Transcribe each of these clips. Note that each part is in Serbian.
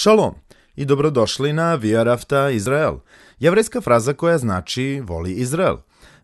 Šalom i dobrodošli na Via Rafta Izrael, jevrejska fraza koja znači voli Izrael.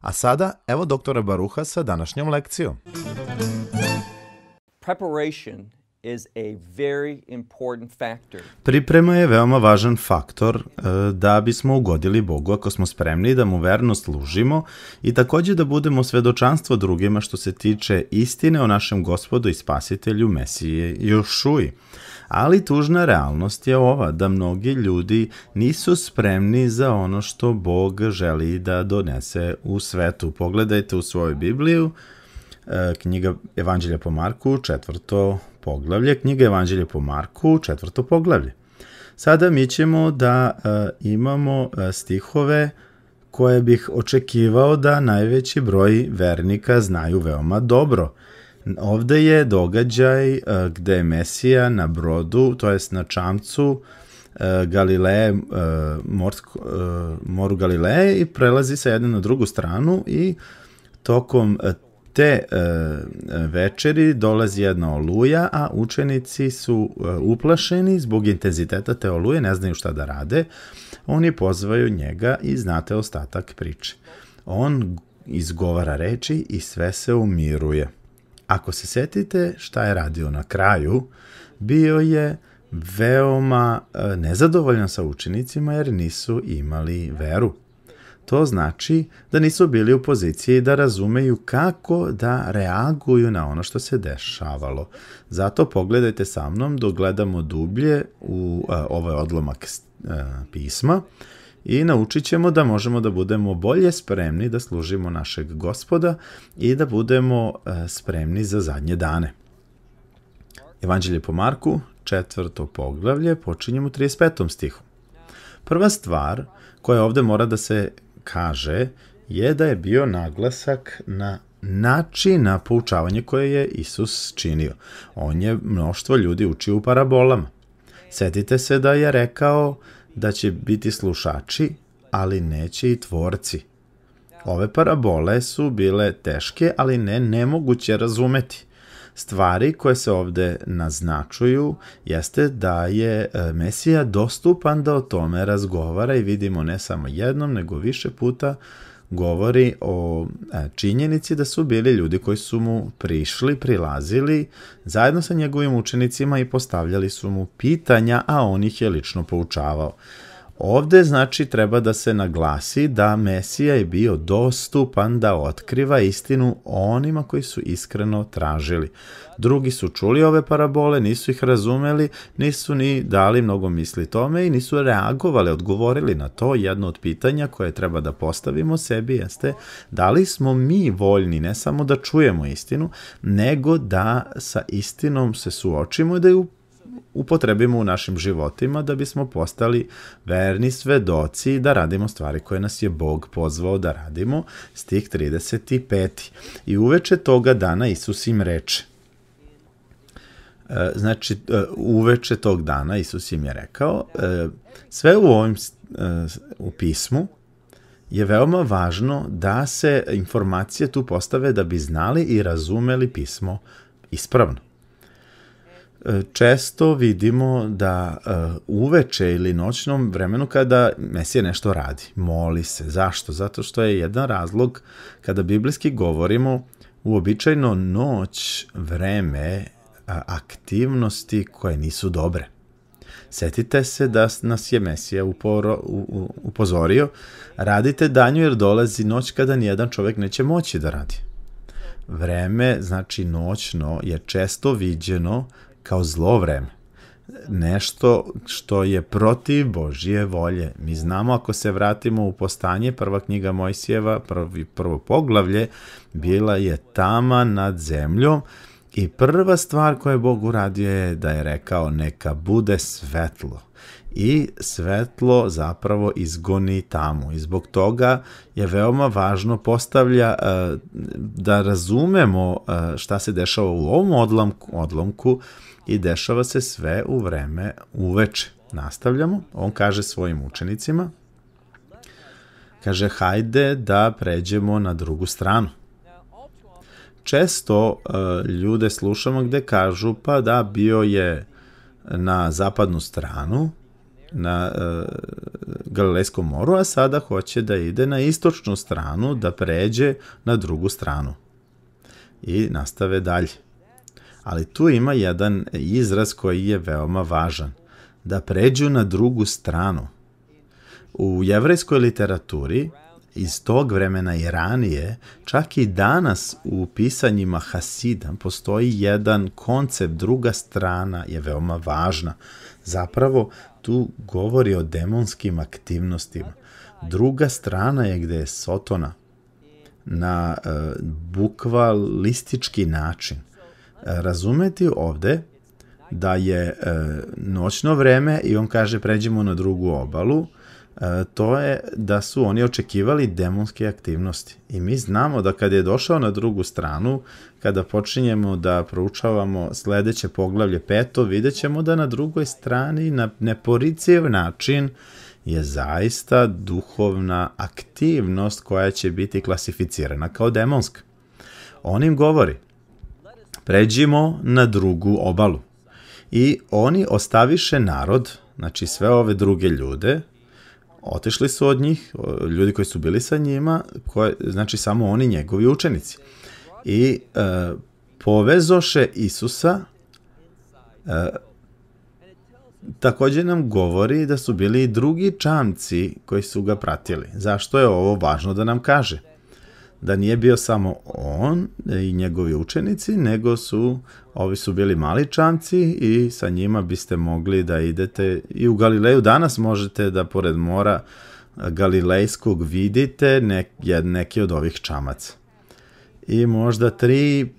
A sada, evo doktora Baruha sa današnjom lekcijom. Preparation is a very important factor. Priprema je veoma važan faktor e, da bismo ugodili Bogu ako smo spremni da mu verno služimo i takođe da budemo svedočanstvo drugima što se tiče istine o našem gospodu i spasitelju Mesije Jošuji. Ali tužna realnost je ova, da mnogi ljudi nisu spremni za ono što Bog želi da donese u svetu. Pogledajte u svoju Bibliju, e, knjiga Evanđelja po Marku, četvrto poglavlje, knjiga Evanđelja po Marku, četvrto poglavlje. Sada mi ćemo da e, imamo e, stihove koje bih očekivao da najveći broj vernika znaju veoma dobro – Ovde je događaj e, gde je Mesija na brodu, to jest na čamcu e, Galileje, e, morsko, moru Galileje i prelazi sa jedne na drugu stranu i tokom te večeri dolazi jedna oluja, a učenici su uplašeni zbog intenziteta te oluje, ne znaju šta da rade. Oni pozvaju njega i znate ostatak priče. On izgovara reči i sve se umiruje. Ako se setite šta je radio na kraju, bio je veoma e, nezadovoljan sa učenicima jer nisu imali veru. To znači da nisu bili u poziciji da razumeju kako da reaguju na ono što se dešavalo. Zato pogledajte sa mnom dok gledamo dublje u a, e, ovaj odlomak a, e, pisma i naučit ćemo da možemo da budemo bolje spremni da služimo našeg gospoda i da budemo e, spremni za zadnje dane. Evanđelje po Marku, četvrto poglavlje, počinjemo u 35. stihu. Prva stvar koja ovde mora da se kaže je da je bio naglasak na na poučavanja koje je Isus činio. On je mnoštvo ljudi učio u parabolama. Setite se da je rekao uh, da će biti slušači, ali neće i tvorci. Ove parabole su bile teške, ali ne nemoguće razumeti. Stvari koje se ovde naznačuju jeste da je e, Mesija dostupan da o tome razgovara i vidimo ne samo jednom, nego više puta uh, govori o e, činjenici da su bili ljudi koji su mu prišli, prilazili zajedno sa njegovim učenicima i postavljali su mu pitanja, a on ih je lično poučavao. Ovde znači treba da se naglasi da Mesija je bio dostupan da otkriva istinu onima koji su iskreno tražili. Drugi su čuli ove parabole, nisu ih razumeli, nisu ni dali mnogo misli tome i nisu reagovali, odgovorili na to. Jedno od pitanja koje treba da postavimo sebi jeste da li smo mi voljni ne samo da čujemo istinu, nego da sa istinom se suočimo i da ju upotrebimo u našim životima da bismo postali verni svedoci da radimo stvari koje nas je Bog pozvao da radimo, stih 35. I uveče toga dana Isus im reče, e, znači e, uveče tog dana Isus im je rekao e, sve u ovom u pismu je veoma važno da se informacije tu postave da bi znali i razumeli pismo ispravno često vidimo da e, uveče ili noćnom vremenu kada Mesija nešto radi, moli se. Zašto? Zato što je jedan razlog kada biblijski govorimo uobičajno noć, vreme, e, aktivnosti koje nisu dobre. Setite se da nas je Mesija uporo, upozorio, radite danju jer dolazi noć kada nijedan čovek neće moći da radi. Vreme, znači noćno, je često viđeno kao zlo vreme. Nešto što je protiv Božije volje. Mi znamo ako se vratimo u postanje, prva knjiga Mojsijeva, prvi, prvo poglavlje, bila je tama nad zemljom i prva stvar koju je Bog uradio je da je rekao neka bude svetlo i svetlo zapravo izgoni tamu. I zbog toga je veoma važno postavlja e, da razumemo e, šta se dešava u ovom odlomku, odlomku i dešava se sve u vreme uveče. Nastavljamo, on kaže svojim učenicima, kaže hajde da pređemo na drugu stranu. Često e, ljude slušamo gde kažu pa da bio je na zapadnu stranu, na e, Galilejskom moru, a sada hoće da ide na istočnu stranu, da pređe na drugu stranu. I nastave dalje ali tu ima jedan izraz koji je veoma važan, da pređu na drugu stranu. U jevrejskoj literaturi iz tog vremena i ranije, čak i danas u pisanjima Hasida postoji jedan koncept, druga strana je veoma važna. Zapravo tu govori o demonskim aktivnostima. Druga strana je gde je Sotona na e, bukvalistički način E, razumeti ovde da je e, noćno vreme i on kaže pređemo na drugu obalu, e, to je da su oni očekivali demonske aktivnosti. I mi znamo da kada je došao na drugu stranu, kada počinjemo da proučavamo sledeće poglavlje peto, vidjet ćemo da na drugoj strani na neporicijev način je zaista duhovna aktivnost koja će biti klasificirana kao demonska. On im govori, pređimo na drugu obalu. I oni ostaviše narod, znači sve ove druge ljude, otešli su od njih, ljudi koji su bili sa njima, koje, znači samo oni njegovi učenici. I e, povezoše Isusa, e, takođe nam govori da su bili i drugi čamci koji su ga pratili. Zašto je ovo važno da nam kaže? da nije bio samo on i njegovi učenici, nego su, ovi su bili mali čamci i sa njima biste mogli da idete i u Galileju. Danas možete da pored mora Galilejskog vidite nek, neki od ovih čamaca. I možda tri,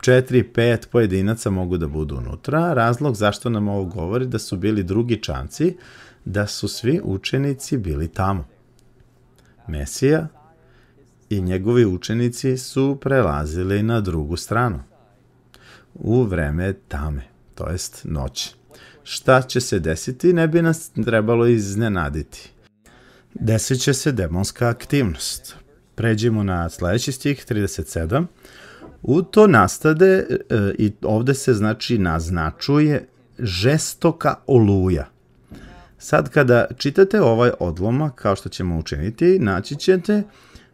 četiri, pet pojedinaca mogu da budu unutra. Razlog zašto nam ovo govori da su bili drugi čamci, da su svi učenici bili tamo. Mesija, i njegovi učenici su prelazili na drugu stranu u vreme tame, to jest noći. Šta će se desiti ne bi nas trebalo iznenaditi. Desit će se demonska aktivnost. Pređimo na sledeći stih 37. U to nastade e, i ovde se znači naznačuje žestoka oluja. Sad kada čitate ovaj odlomak, kao što ćemo učiniti, naći ćete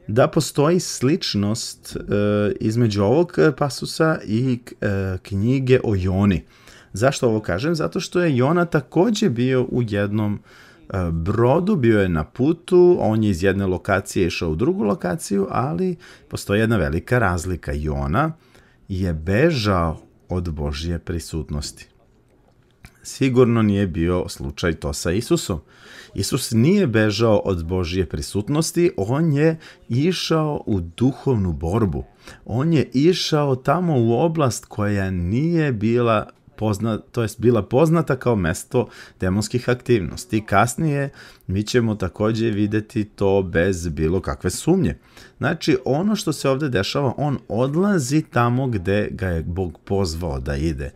da postoji sličnost e, između ovog pasusa i e, knjige o Joni. Zašto ovo kažem? Zato što je Jona takođe bio u jednom e, brodu, bio je na putu, on je iz jedne lokacije išao u drugu lokaciju, ali postoji jedna velika razlika. Jona je bežao od Božje prisutnosti sigurno nije bio slučaj to sa Isusom. Isus nije bežao od Božije prisutnosti, on je išao u duhovnu borbu. On je išao tamo u oblast koja nije bila poznata, to jest bila poznata kao mesto demonskih aktivnosti. Kasnije mi ćemo takođe videti to bez bilo kakve sumnje. Znači, ono što se ovde dešava, on odlazi tamo gde ga je Bog pozvao da ide.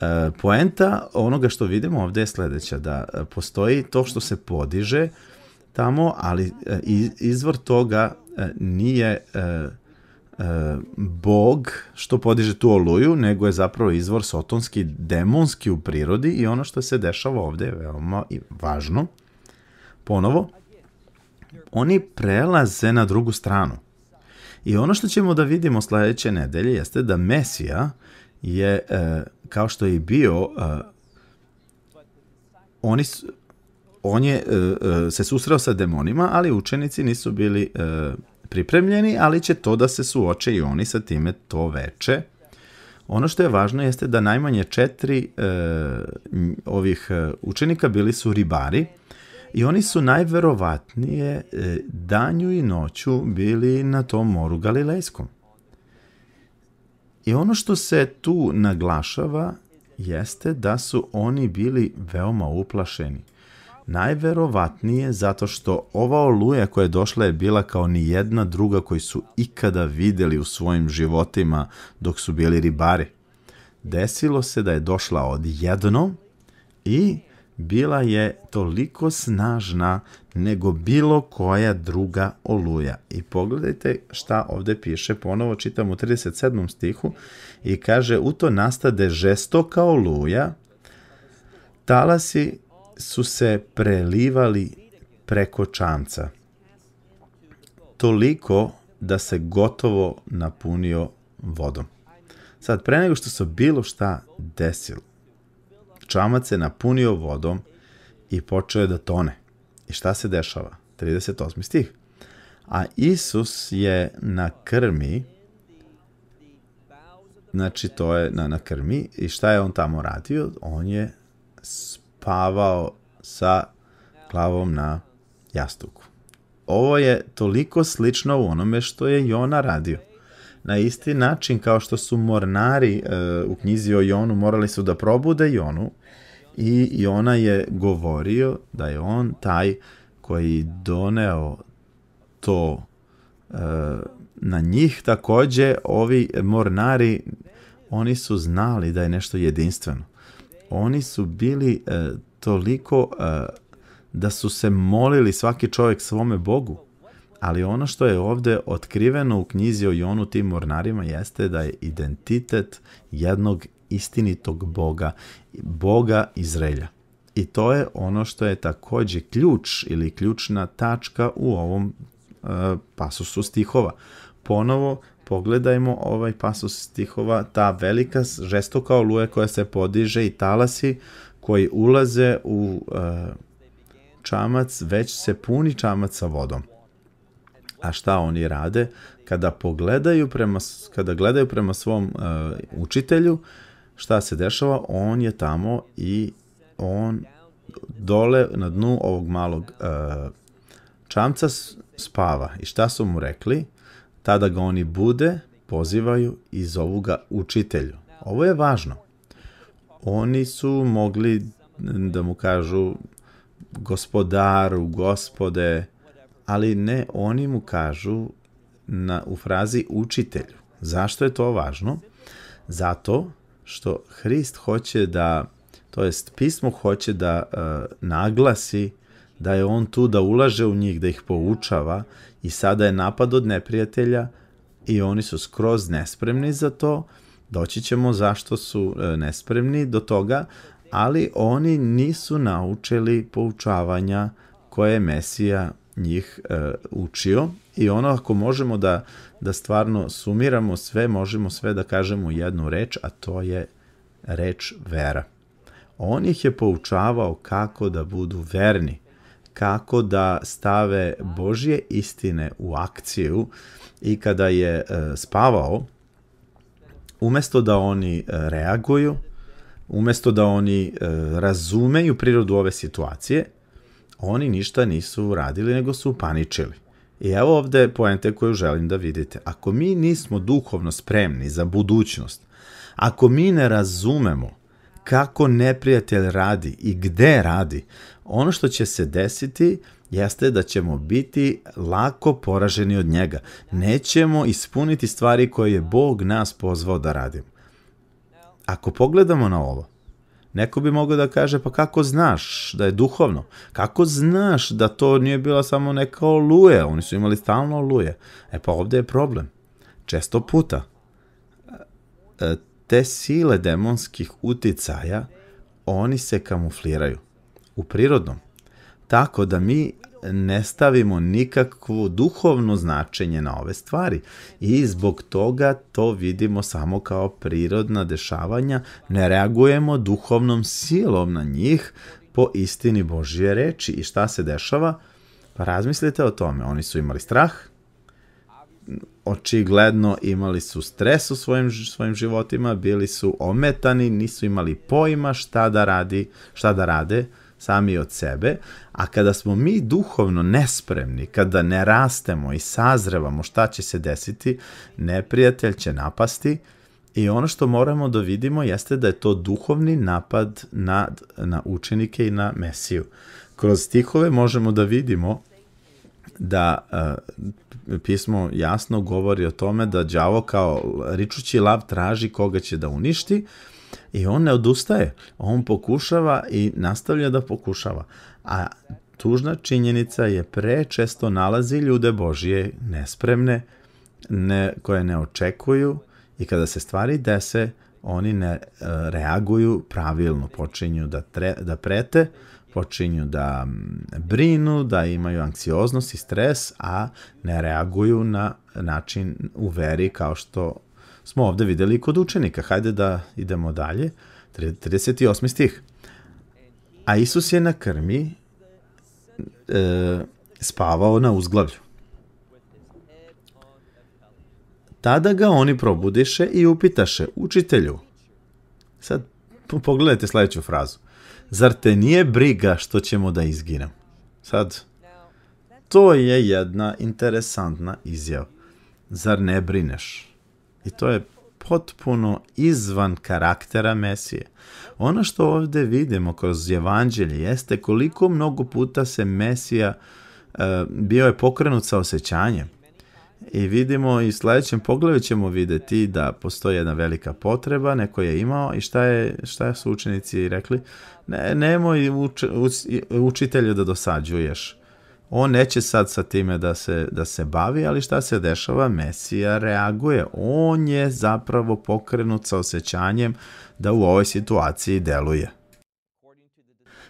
E, poenta onoga što vidimo ovde je sledeća, da e, postoji to što se podiže tamo, ali e, izvor toga nije bog što podiže tu oluju, nego je zapravo izvor sotonski, demonski u prirodi i ono što se dešava ovde je veoma važno. Ponovo, oni prelaze na drugu stranu. I ono što ćemo da vidimo sledeće nedelje jeste da Mesija je e, kao što je bio, uh, oni su, on je uh, se susreo sa demonima, ali učenici nisu bili e, pripremljeni, ali će to da se suoče i oni sa time to veče. Ono što je važno jeste da najmanje četiri e, ovih učenika bili su ribari i oni su najverovatnije danju i noću bili na tom moru Galilejskom. I ono što se tu naglašava jeste da su oni bili veoma uplašeni. Najverovatnije zato što ova oluja koja je došla je bila kao ni jedna druga koju su ikada videli u svojim životima dok su bili ribari. Desilo se da je došla odjednom i bila je toliko snažna nego bilo koja druga oluja. I pogledajte šta ovde piše, ponovo čitam u 37. stihu i kaže u to nastade žestoka oluja, talasi su se prelivali preko čamca. Toliko da se gotovo napunio vodom. Sad, pre nego što se bilo šta desilo, Čamac se napunio vodom i počeo je da tone. I šta se dešava? 38. stih. A Isus je na krmi, znači to je na, na krmi, i šta je on tamo radio? On je spavao sa glavom na jastuku. Ovo je toliko slično onome što je Jona radio. Na isti način kao što su mornari e, u knjizi o Jonu morali su da probude Jonu i Jona je govorio da je on taj koji doneo to e, na njih takođe ovi mornari oni su znali da je nešto jedinstveno. Oni su bili e, toliko e, da su se molili svaki čovjek svome Bogu ali ono što je ovde otkriveno u knjizi o Jonu tim mornarima jeste da je identitet jednog istinitog Boga, Boga Izrelja. I to je ono što je takođe ključ ili ključna tačka u ovom e, pasusu stihova. Ponovo pogledajmo ovaj pasus stihova, ta velika žestoka oluja koja se podiže i talasi koji ulaze u e, čamac, već se puni čamac sa vodom. A šta oni rade? Kada pogledaju prema, kada gledaju prema svom uh, učitelju, šta se dešava? On je tamo i on dole na dnu ovog malog uh, čamca spava. I šta su mu rekli? Tada ga oni bude, pozivaju i zovu ga učitelju. Ovo je važno. Oni su mogli da mu kažu gospodaru, gospode, ali ne oni mu kažu na, u frazi učitelju. Zašto je to važno? Zato što Hrist hoće da, to jest pismo hoće da uh, naglasi da je on tu da ulaže u njih, da ih poučava i sada je napad od neprijatelja i oni su skroz nespremni za to. Doći ćemo zašto su uh, nespremni do toga, ali oni nisu naučili poučavanja koje je Mesija njih e, učio i ono ako možemo da, da stvarno sumiramo sve, možemo sve da kažemo u jednu reč, a to je reč vera. On ih je poučavao kako da budu verni, kako da stave Božje istine u akciju i kada je e, spavao, umesto da oni e, reaguju, umesto da oni e, razumeju prirodu ove situacije, Oni ništa nisu uradili, nego su upaničili. I evo ovde poente koju želim da vidite. Ako mi nismo duhovno spremni za budućnost, ako mi ne razumemo kako neprijatelj radi i gde radi, ono što će se desiti jeste da ćemo biti lako poraženi od njega. Nećemo ispuniti stvari koje je Bog nas pozvao da radimo. Ako pogledamo na ovo, Neko bi mogao da kaže, pa kako znaš da je duhovno? Kako znaš da to nije bila samo neka oluje? Oni su imali stalno oluje. E pa ovde je problem. Često puta e, te sile demonskih uticaja, oni se kamufliraju u prirodnom. Tako da mi ne stavimo nikakvo duhovno značenje na ove stvari i zbog toga to vidimo samo kao prirodna dešavanja, ne reagujemo duhovnom silom na njih po istini Božije reči. I šta se dešava? Pa razmislite o tome, oni su imali strah, očigledno imali su stres u svojim, svojim životima, bili su ometani, nisu imali pojma šta da radi, šta da rade, sami od sebe, a kada smo mi duhovno nespremni, kada ne rastemo i sazrevamo šta će se desiti, neprijatelj će napasti i ono što moramo da vidimo jeste da je to duhovni napad na, na učenike i na Mesiju. Kroz stihove možemo da vidimo da uh, pismo jasno govori o tome da đavo kao ričući lav traži koga će da uništi, uh, I on ne odustaje, on pokušava i nastavlja da pokušava. A tužna činjenica je prečesto nalazi ljude Božije nespremne, ne, koje ne očekuju i kada se stvari dese, oni ne e, reaguju pravilno, počinju da, tre, da prete, počinju da brinu, da imaju anksioznost i stres, a ne reaguju na način u veri kao što smo ovde videli kod učenika. Hajde da idemo dalje. 38. stih. A Isus je na krmi e, spavao na uzglavlju. Tada ga oni probudiše i upitaše, učitelju. Sad pogledajte sledeću frazu. Zar te nije briga što ćemo da izginemo? Sad, to je jedna interesantna izjava. Zar ne brineš? I to je potpuno izvan karaktera Mesije. Ono što ovde vidimo kroz evanđelje jeste koliko mnogo puta se Mesija e, bio je pokrenut sa osjećanjem. I vidimo i sledećem pogledu ćemo videti da postoji jedna velika potreba, neko je imao i šta, je, šta su učenici rekli? Ne, nemoj uč, uč, učitelju da dosađuješ on neće sad sa time da se, da se bavi, ali šta se dešava? Mesija reaguje. On je zapravo pokrenut sa osjećanjem da u ovoj situaciji deluje.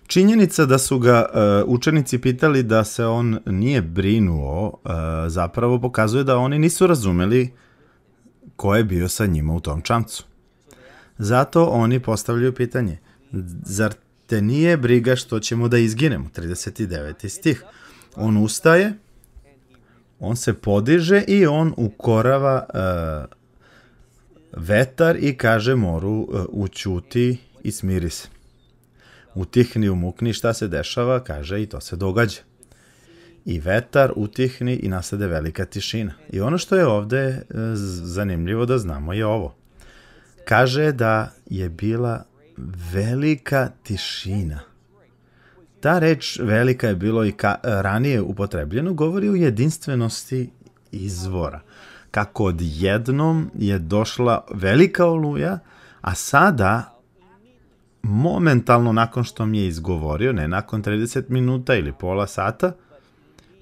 Činjenica da su ga e, učenici pitali da se on nije brinuo e, zapravo pokazuje da oni nisu razumeli ko je bio sa njima u tom čamcu. Zato oni postavljaju pitanje, zar te nije briga što ćemo da izginemo? 39. stih. On ustaje, on se podiže i on ukorava uh, vetar i kaže moru uh, učuti i smiri se. Utihni, umukni, šta se dešava, kaže i to se događa. I vetar utihni i nasade velika tišina. I ono što je ovde uh, zanimljivo da znamo je ovo. Kaže da je bila velika tišina. Ta reč velika je bilo i ka, ranije upotrebljeno, govori o jedinstvenosti izvora. Kako odjednom je došla velika oluja, a sada momentalno nakon što mi je izgovorio, ne nakon 30 minuta ili pola sata,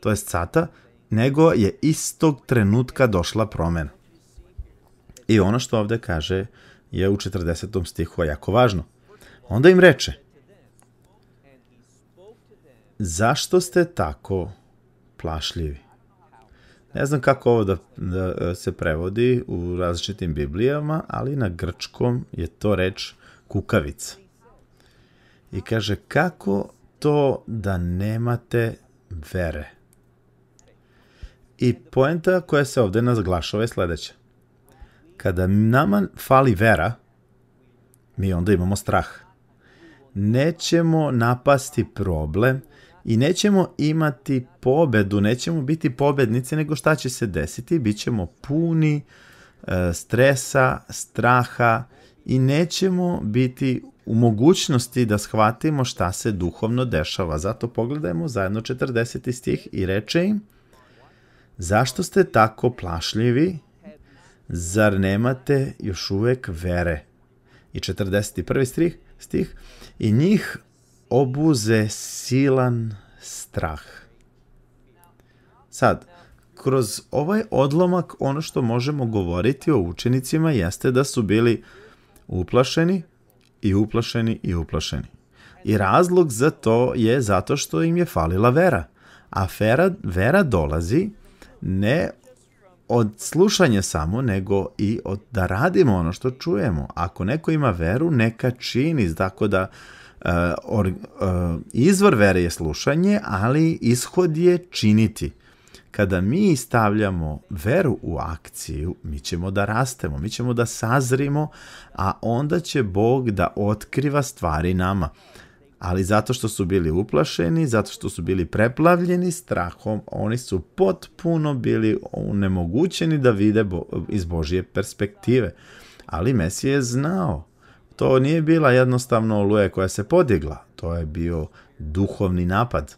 to jest sata, nego je istog trenutka došla promena. I ono što ovde kaže je u 40. stihu jako važno. Onda im reče, zašto ste tako plašljivi? Ne znam kako ovo da, da e, se prevodi u različitim biblijama, ali na grčkom je to reč kukavica. I kaže, kako to da nemate vere? I poenta koja se ovde naglašava je sledeća. Kada nama fali vera, mi onda imamo strah. Nećemo napasti problem i nećemo imati pobedu, nećemo biti pobednici, nego šta će se desiti? Bićemo puni e, stresa, straha i nećemo biti u mogućnosti da shvatimo šta se duhovno dešava. Zato pogledajmo zajedno 40. stih i reče im Zašto ste tako plašljivi? Zar nemate još uvek vere? I 41. stih, stih i njih obuze silan strah. Sad, kroz ovaj odlomak ono što možemo govoriti o učenicima jeste da su bili uplašeni i uplašeni i uplašeni. I razlog za to je zato što im je falila vera. A vera, vera dolazi ne od slušanja samo, nego i od da radimo ono što čujemo. Ako neko ima veru, neka čini. Tako dakle, da Eh, or, eh, izvor vere je slušanje, ali ishod je činiti. Kada mi stavljamo veru u akciju, mi ćemo da rastemo, mi ćemo da sazrimo, a onda će Bog da otkriva stvari nama. Ali zato što su bili uplašeni, zato što su bili preplavljeni strahom, oni su potpuno bili onemogućeni da vide iz Božije perspektive. Ali Mesije je znao To nije bila jednostavno oluja koja se podigla, to je bio duhovni napad.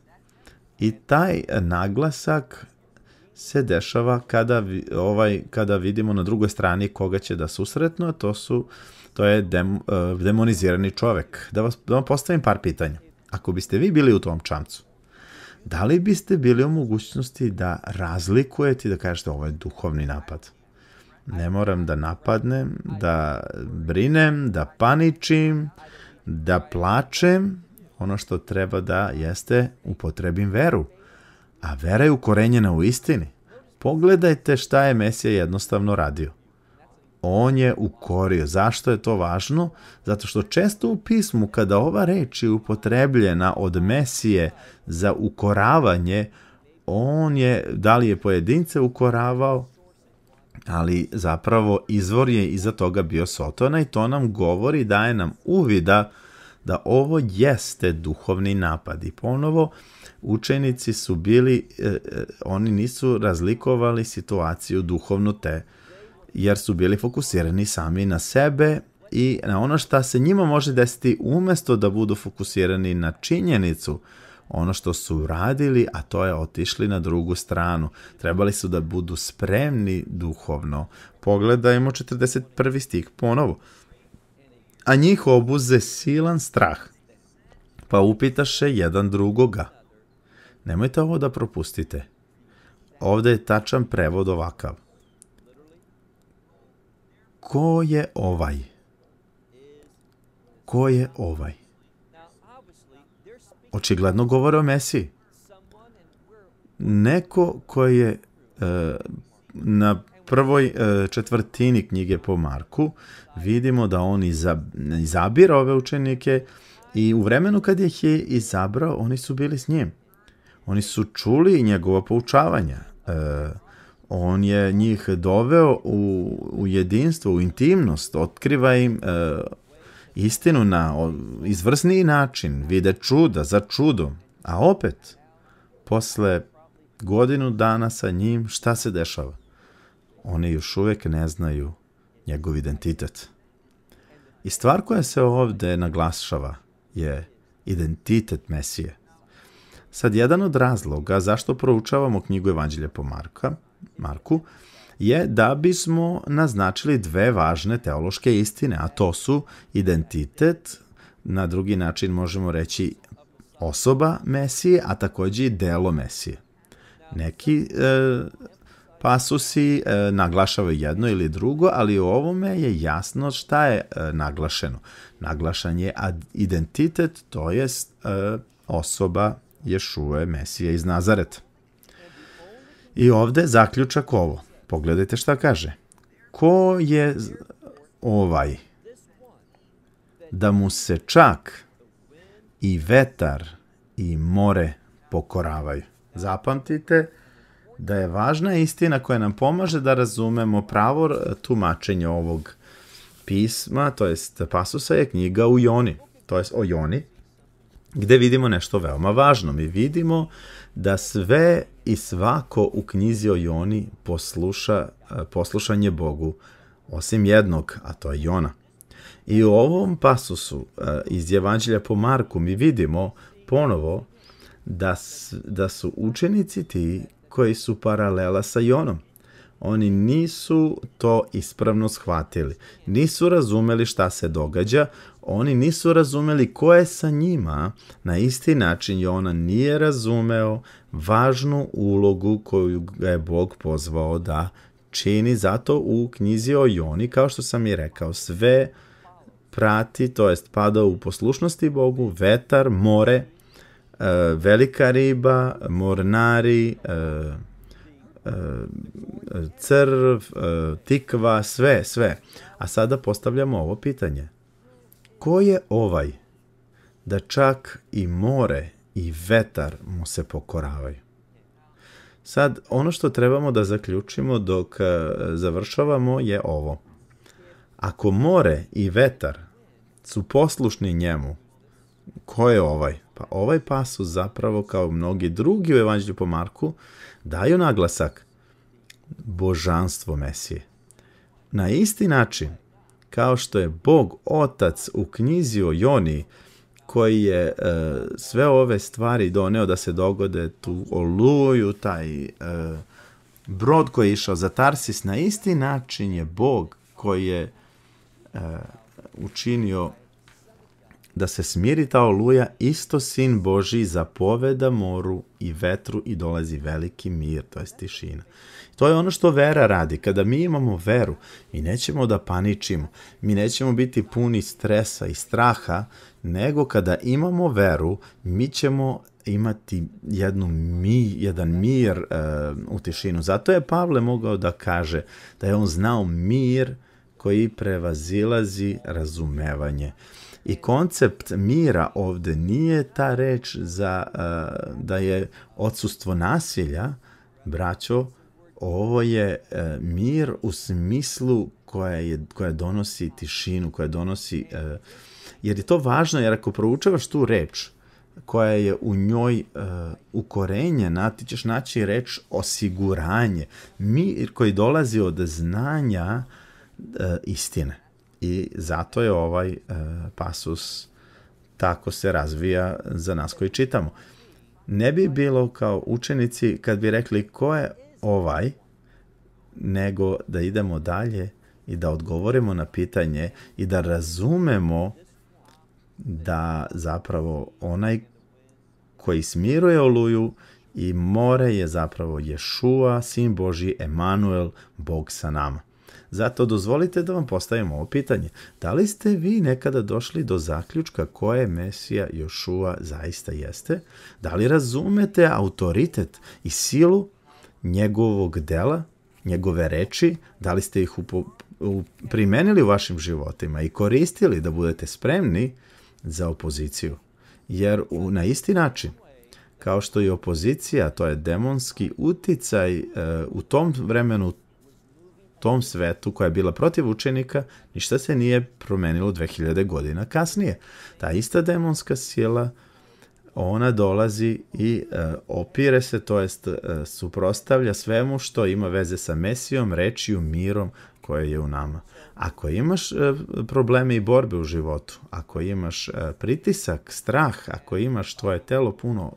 I taj naglasak se dešava kada, ovaj, kada vidimo na drugoj strani koga će da susretnu, a to, su, to je dem, eh, demonizirani čovek. Da, vas, da vam postavim par pitanja. Ako biste vi bili u tom čamcu, da li biste bili u mogućnosti da razlikujete i da kažete ovo je duhovni napad? Ne moram da napadnem, da brinem, da paničim, da plačem. Ono što treba da jeste upotrebim veru. A vera je ukorenjena u istini. Pogledajte šta je Mesija jednostavno radio. On je ukorio. Zašto je to važno? Zato što često u pismu kada ova reč je upotrebljena od Mesije za ukoravanje, on je, da li je pojedince ukoravao ali zapravo izvor je iza toga bio Sotona i to nam govori, daje nam uvida da ovo jeste duhovni napad i ponovo učenici su bili, eh, oni nisu razlikovali situaciju duhovnu te, jer su bili fokusirani sami na sebe i na ono šta se njima može desiti umesto da budu fokusirani na činjenicu ono što su radili, a to je otišli na drugu stranu. Trebali su da budu spremni duhovno. Pogledajmo 41. stih ponovo. A njih obuze silan strah, pa upitaše jedan drugoga. Nemojte ovo da propustite. Ovde je tačan prevod ovakav. Ko je ovaj? Ko je ovaj? očigledno govore o Mesiji. Neko koji je e, na prvoj e, četvrtini knjige po Marku vidimo da on izab, izabira ove učenike i u vremenu kad ih je izabrao, oni su bili s njim. Oni su čuli njegova poučavanja. E, on je njih doveo u, u jedinstvo, u intimnost, otkriva im e, istinu na izvrsniji način, vide čuda za čudom, a opet, posle godinu dana sa njim, šta se dešava? Oni još uvek ne znaju njegov identitet. I stvar koja se ovde naglašava je identitet Mesije. Sad, jedan od razloga zašto proučavamo knjigu Evanđelja po Marka, Marku je da bismo naznačili dve važne teološke istine, a to su identitet, na drugi način možemo reći osoba Mesije, a takođe i delo Mesije. Neki e, pasusi e, naglašavaju jedno ili drugo, ali u ovome je jasno šta je e, naglašeno. Naglašan je identitet, to je e, osoba Ješue Mesije iz Nazareta. I ovde zaključak ovo. Pogledajte šta kaže. Ko je ovaj? Da mu se čak i vetar i more pokoravaju. Zapamtite da je važna istina koja nam pomaže da razumemo pravo tumačenje ovog pisma, to jest pasusa je knjiga u Joni, to jest o Joni, gde vidimo nešto veoma važno. Mi vidimo da sve i svako u knjizi o Joni posluša, e, poslušanje Bogu, osim jednog, a to je Jona. I u ovom pasusu e, iz Evanđelja po Marku mi vidimo ponovo da, da su učenici ti koji su paralela sa Jonom. Oni nisu to ispravno shvatili, nisu razumeli šta se događa, Oni nisu razumeli ko je sa njima, na isti način Jona nije razumeo važnu ulogu koju ga je Bog pozvao da čini. Zato u knjizi o Joni, kao što sam i rekao, sve prati, to jest pada u poslušnosti Bogu, vetar, more, e, velika riba, mornari, e, e, crv, tikva, sve, sve. A sada postavljamo ovo pitanje. Ko je ovaj, da čak i more i vetar mu se pokoravaju? Sad, ono što trebamo da zaključimo dok e, završavamo je ovo. Ako more i vetar su poslušni njemu, ko je ovaj? Pa ovaj pasu zapravo kao mnogi drugi u Evanđelju po Marku daju naglasak božanstvo Mesije. Na isti način kao što je Bog Otac u knjizi o Joni, koji je e, sve ove stvari doneo da se dogode tu oluju, taj e, brod koji je išao za Tarsis, na isti način je Bog koji je e, učinio da se smiri ta oluja, isto sin Boži zapoveda moru i vetru i dolazi veliki mir, to je tišina. To je ono što vera radi. Kada mi imamo veru, mi nećemo da paničimo, mi nećemo biti puni stresa i straha, nego kada imamo veru, mi ćemo imati jednu mi, jedan mir e, u tišinu. Zato je Pavle mogao da kaže da je on znao mir koji prevazilazi razumevanje. I koncept mira ovde nije ta reč za, uh, da je odsustvo nasilja, braćo, ovo je uh, mir u smislu koja, je, koja donosi tišinu, koja donosi... Uh, jer je to važno, jer ako proučavaš tu reč, koja je u njoj uh, ukorenjena, ti ćeš naći reč osiguranje, mir koji dolazi od znanja uh, istine i zato je ovaj e, pasus tako se razvija za nas koji čitamo. Ne bi bilo kao učenici kad bi rekli ko je ovaj, nego da idemo dalje i da odgovorimo na pitanje i da razumemo da zapravo onaj koji smiruje oluju i more je zapravo Ješua, sin Boži, Emanuel, Bog sa nama. Zato dozvolite da vam postavim ovo pitanje. Da li ste vi nekada došli do zaključka koje Mesija Jošua zaista jeste? Da li razumete autoritet i silu njegovog dela, njegove reči? Da li ste ih upo, u, primenili u vašim životima i koristili da budete spremni za opoziciju? Jer u, na isti način kao što i opozicija, to je demonski uticaj e, u tom vremenu tom svetu koja je bila protiv učenika, ništa se nije promenilo 2000 godina kasnije. Ta ista demonska sila ona dolazi i e, opire se, to jest e, suprostavlja svemu što ima veze sa Mesijom, rečiju, mirom koje je u nama. Ako imaš e, probleme i borbe u životu, ako imaš e, pritisak, strah, ako imaš tvoje telo puno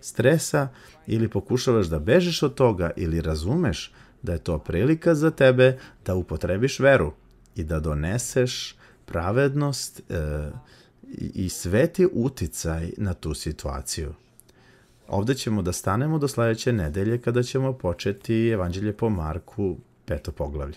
stresa ili pokušavaš da bežiš od toga ili razumeš da je to prilika za tebe da upotrebiš veru i da doneseš pravednost e, i sveti uticaj na tu situaciju. Ovde ćemo da stanemo do sledeće nedelje kada ćemo početi Evanđelje po Marku, peto poglavlje.